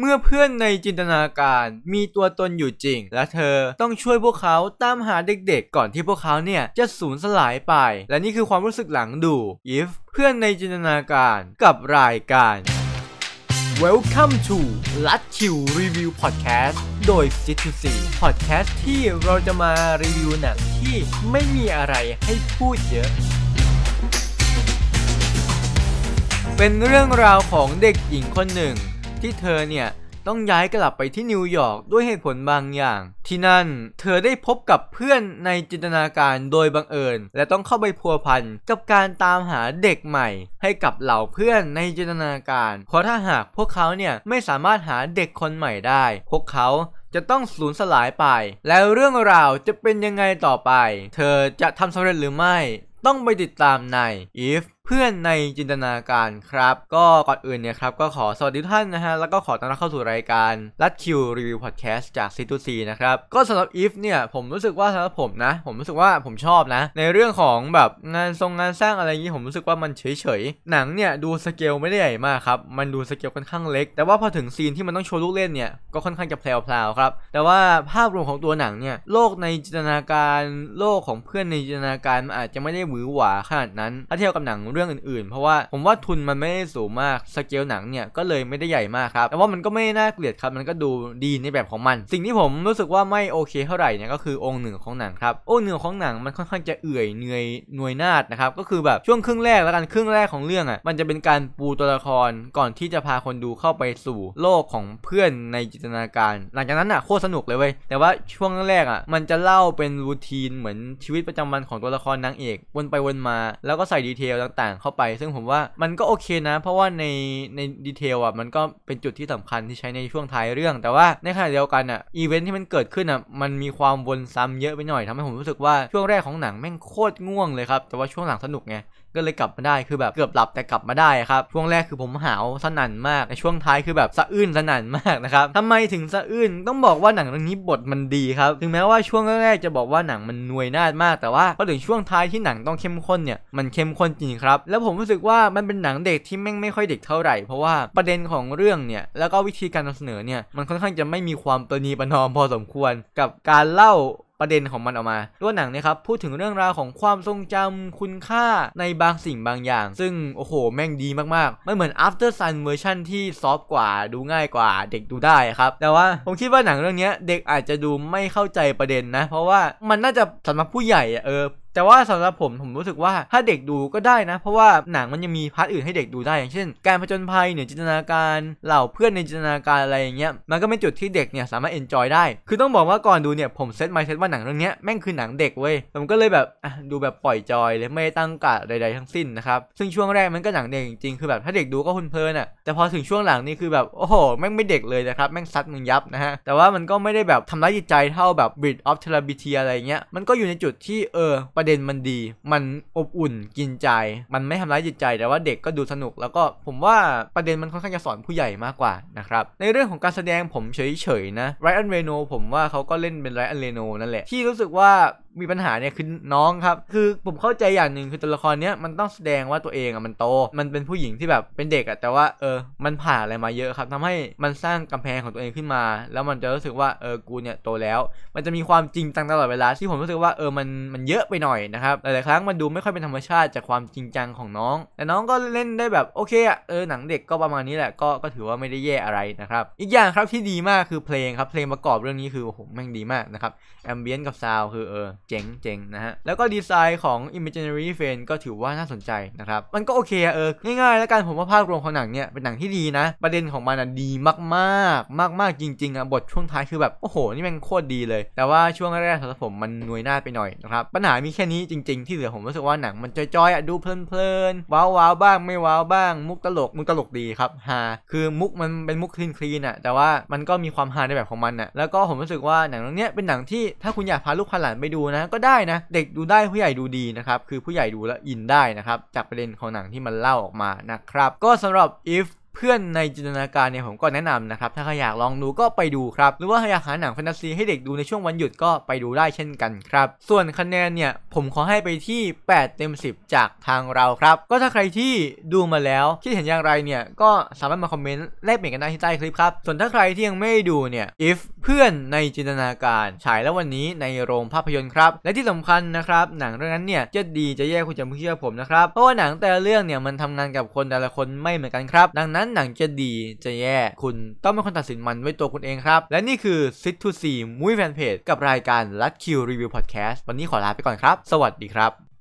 เมื่อเพื่อนในจินตนาการมีตัวตนอยู่จริง และเธอต้องช่วยพวกเขาตามหาเด็กๆก่อนที่พวกเขาเนี่ย จะสูญสลายไปและนี่คือความรู้สึกหลังดู if เพื่อนในจินตนาการกับรายการ Welcome to l ั c h i ว review podcast โดย c ิ t ซีพอดแคสต์ที่เราจะมารีวิวหนังที่ไม่มีอะไรให้พูดเยอะ เป็นเรื่องราวของเด็กหญิงคนหนึ่งที่เธอเนี่ยต้องย้ายกลับไปที่นิวยอร์กด้วยเหตุผลบางอย่าง ที่นั่นเธอได้พบกับเพื่อนในจินตนาการโดยบังเอิญ และต้องเข้าไปพัวพันกับการตามหาเด็กใหม่ให้กับเหล่าเพื่อนในจินตนาการ เพราะถ้าหากพวกเขาเนี่ยไม่สามารถหาเด็กคนใหม่ได้ พวกเขาจะต้องสูญสลายไป แล้วเรื่องราวจะเป็นยังไงต่อไป เธอจะทำสำเร็จหรือไม่ ต้องไปติดตามใน if เพื่อนในจินตนาการครับ ก็ก่อนอื่นเนี่ยครับก็ขอสวัสดีท่านนะฮะแล้วก็ขอต้อนรับเข้าสู่รายการรัดคิวรีวิวพอดแคสต์จาก C2C นะครับ ก็สำหรับอีฟเนี่ยผมรู้สึกว่าสำหรับผมนะ ผมรู้สึกว่าผมชอบนะ ในเรื่องของแบบงานทรงงานสร้างอะไรอย่างนี้ผมรู้สึกว่ามันเฉยๆ หนังเนี่ยดูสเกลไม่ได้ใหญ่มากครับ มันดูสเกลค่อนข้างเล็ก แต่ว่าพอถึงซีนที่มันต้องโชว์ลูกเล่นเนี่ยก็ค่อนข้างจะแพลวๆครับแต่ว่าภาพรวมของตัวหนังเนี่ยโลกในจินตนาการโลกของเพื่อนในจินตนาการมันอาจจะไม่ได้หวือหวาขนาดนั้น ถ้าเทียบกับหนังเรื่องอื่นๆ เพราะว่าผมว่าทุนมันไม่ได้สูงมากสเกลหนังเนี่ยก็เลยไม่ได้ใหญ่มากครับแต่ว่ามันก็ไม่น่าเกลียดครับ มันก็ดูดีในแบบของมัน สิ่งที่ผมรู้สึกว่าไม่โอเคเท่าไหร่เนี่ยก็คือองค์หนึ่งของหนังครับองค์หนึ่งของหนังมันค่อนข้างจะเอื่อยเหนื่อยหน่วยนาดนะครับก็คือแบบช่วงครึ่งแรกแล้วกันครึ่งแรกของเรื่องอ่ะมันจะเป็นการปูตัวละครก่อนที่จะพาคนดูเข้าไปสู่โลกของเพื่อนในจินตนาการ หลังจากนั้นอ่ะโคตรสนุกเลยเว้ยแต่ว่าช่วงแรกอ่ะมันจะเล่าเป็นรูทีนเหมือนชีวิตประจำวันของตัวละครนางเอกวนไปวนมาแล้วก็ใส่ดีเทลต่างต่างๆเข้าไป ซึ่งผมว่ามันก็โอเคนะ เพราะว่าในในดีเทลอ่ะมันก็เป็นจุดที่สำคัญที่ใช้ในช่วงท้ายเรื่อง แต่ว่าในขณะเดียวกันอ่ะอีเวนท์ที่มันเกิดขึ้นอ่ะมันมีความวนซ้ำเยอะไปหน่อยทำให้ผมรู้สึกว่าช่วงแรกของหนังแม่งโคตรง่วงเลยครับแต่ว่าช่วงหลังสนุกไงก็เลยกลับมาได้คือแบบเกือบหลับแต่กลับมาได้ครับช่วงแรกคือผมหาวสนั่นมากในช่วงท้ายคือแบบสะอื้นสนั่นมากนะครับทำไมถึงสะอื้นต้องบอกว่าหนังเรื่องนี้บทมันดีครับ ถึงแม้ว่าช่วงแรกจะบอกว่าหนังมันนวยนาดมาก แต่ว่าพอถึงช่วงท้ายที่หนังต้องเข้มข้นเนี่ยมันเข้มข้นจริงครัับแล้วผมรู้สึกว่ามันเป็นหนังเด็กที่แม่งไม่ค่อยเด็กเท่าไหร่ เพราะว่าประเด็นของเรื่องเนี่ยแล้วก็วิธีการนำเสนอเนี่ย มันค่อนข้างจะไม่มีความประนีประนอมพอสมควรกับการเล่าประเด็นของมันออกมา ตัวหนังนะครับพูดถึงเรื่องราวของความทรงจำคุณค่าในบางสิ่งบางอย่าง ซึ่งโอ้โห แม่งดีมาก ๆ ไม่เหมือน After Sun เวอร์ชั่นที่ซอฟกว่าดูง่ายกว่าเด็กดูได้ครับแต่ว่าผมคิดว่าหนังเรื่องนี้เด็กอาจจะดูไม่เข้าใจประเด็นนะเพราะว่ามันน่าจะสำหรับผู้ใหญ่เออแต่ว่าสำหรับผมผมรู้สึกว่าถ้าเด็กดูก็ได้นะเพราะว่าหนังมันยังมีพาร์ทอื่นให้เด็กดูได้อย่างเช่น การผจญภัยเหนือจินตนาการเหล่าเพื่อนในจินตนาการอะไรอย่างเงี้ยมันก็เป็นจุดที่เด็กเนี่ยสามารถเอนจอยได้ คือต้องบอกว่าก่อนดูเนี่ยผมเซตไมเซตว่าหนังเรื่องนี้แม่งคือหนังเด็กเว้ยผมก็เลยแบบดูแบบปล่อยจอยเลยไม่ตั้งกะใดๆทั้งสิ้นนะครับซึ่งช่วงแรกมันก็หนังเด็กจริงๆคือแบบถ้าเด็กดูก็เพลินอ่ะแต่พอถึงช่วงหลังนี่คือแบบโอ้โหแม่งไม่เด็กเลยนะครับแม่งซัดมึงยับนะฮะแต่ว่ามันก็ไม่ได้แบบทำร้ายจิตใจเท่าแบบ b r i d of t e r a b i t i a อะไรเงี้ยมันก็อยู่ในจุดที่เออปประเด็นมันดี มันอบอุ่นกินใจ มันไม่ทำร้ายจิตใจ แต่ว่าเด็กก็ดูสนุก แล้วก็ผมว่าประเด็นมันค่อนข้างจะสอนผู้ใหญ่มากกว่านะครับ ในเรื่องของการแสดงผมเฉยๆนะไรอันเรโนผมว่าเขาก็เล่นเป็นไรอันเรโนนั่นแหละที่รู้สึกว่ามีปัญหาเนี่ยคือน้องครับคือผมเข้าใจอย่างหนึ่งคือ ตัวละครเนี้ยมันต้องแสดงว่าตัวเองอ่ะมันโต มันเป็นผู้หญิงที่แบบเป็นเด็กอ่ะแต่ว่าเออมันผ่านอะไรมาเยอะครับ ทำให้มันสร้างกำแพงของตัวเองขึ้นมา แล้วมันจะรู้สึกว่าเออกูเนี่ยโตแล้ว มันจะมีความจริงจังตลอดเวลา ที่ผมรู้สึกว่าเออมันมันเยอะไปหน่อยนะครับหลายๆครั้งมันดูไม่ค่อยเป็นธรรมชาติจากความจริงจังของน้อง แต่น้องก็เล่นได้แบบโอเคอ่ะเออหนังเด็กก็ประมาณนี้แหละก็ก็ถือว่าไม่ได้แย่อะไรนะครับอีกอย่างครับที่ดีมากคือเพลงครับเพลงประกอบเรื่องนี้คือโอ้โหแม่งดีมากนะครับแอมเบียนกับซาวคือเออเจ๋งเจ๋งนะฮะ แล้วก็ดีไซน์ของ Imaginary f r i e n d ก็ถือว่าน่าสนใจนะครับ มันก็โอเคเออง่ายๆ แล้วกันผมว่าภาพรวมของหนังเนี่ยเป็นหนังที่ดีนะ ประเด็นของมันอ่ะดีมากๆมาก ๆ จริง ๆอ่ะบทช่วงท้ายคือแบบ โอ้โหนี่มันโคตรดีเลย แต่ว่าช่วงแรก ๆสำหรับผมมันหน่วยหน้าไปหน่อยนะครับ ปัญหามีแค่นี้จริง ๆ ที่เหลือผมรู้สึกว่าหนังมันจอยๆอ่ะดูเพลินๆว้าวๆบ้างไม่ว้าวบ้าง มุกตลกมุกตลกดีครับฮาคือมุกมันเป็นมุกคลีนๆอ่ะแต่ว่ามันก็มีความฮาในแบบของมันอ่ะแล้วก็ผมรู้สึกว่าหนังเรื่องนี้เป็นหนังที่ถ้าคุณอยากพาลูกพาหลานไปดูนะก็ได้นะเด็กดูได้ผู้ใหญ่ดูดีนะครับคือผู้ใหญ่ดูแล้วอินได้นะครับจากประเด็นของหนังที่มันเล่าออกมานะครับก็สำหรับ if เพื่อนในจินตนาการเนี่ยผมก็แนะนำนะครับถ้าใครอยากลองดูก็ไปดูครับหรือว่าอยากหาหนังแฟนตาซีให้เด็กดูในช่วงวันหยุดก็ไปดูได้เช่นกันครับส่วนคะแนนเนี่ยผมขอให้ไปที่ 8เต็ม10จากทางเราครับก็ถ้าใครที่ดูมาแล้วคิดเห็นอย่างไรเนี่ยก็สามารถมาคอมเมนต์แลกเปลี่ยนกันได้ที่ใต้คลิปครับส่วนถ้าใครที่ยังไม่ดูเนี่ย if เพื่อนในจินตนาการฉายแล้ววันนี้ในโรงภาพยนตร์ครับ และที่สำคัญนะครับหนังเรื่องนั้นเนี่ยจะดีจะแย่คุณจะไม่เชื่อผมนะครับเพราะว่าหนังแต่ละเรื่องเนี่ยมันทำงานกับคนแต่ละคนไม่เหมือนกันครับ ดังนั้นหนังจะดีจะแย่คุณต้องเป็นคนตัดสินมันไว้ตัวคุณเองครับ และนี่คือ Sit to See มุ้ยแฟนเพจกับรายการรัดคิวรีวิวพอดแคสต์วันนี้ขอลาไปก่อนครับ สวัสดีครับ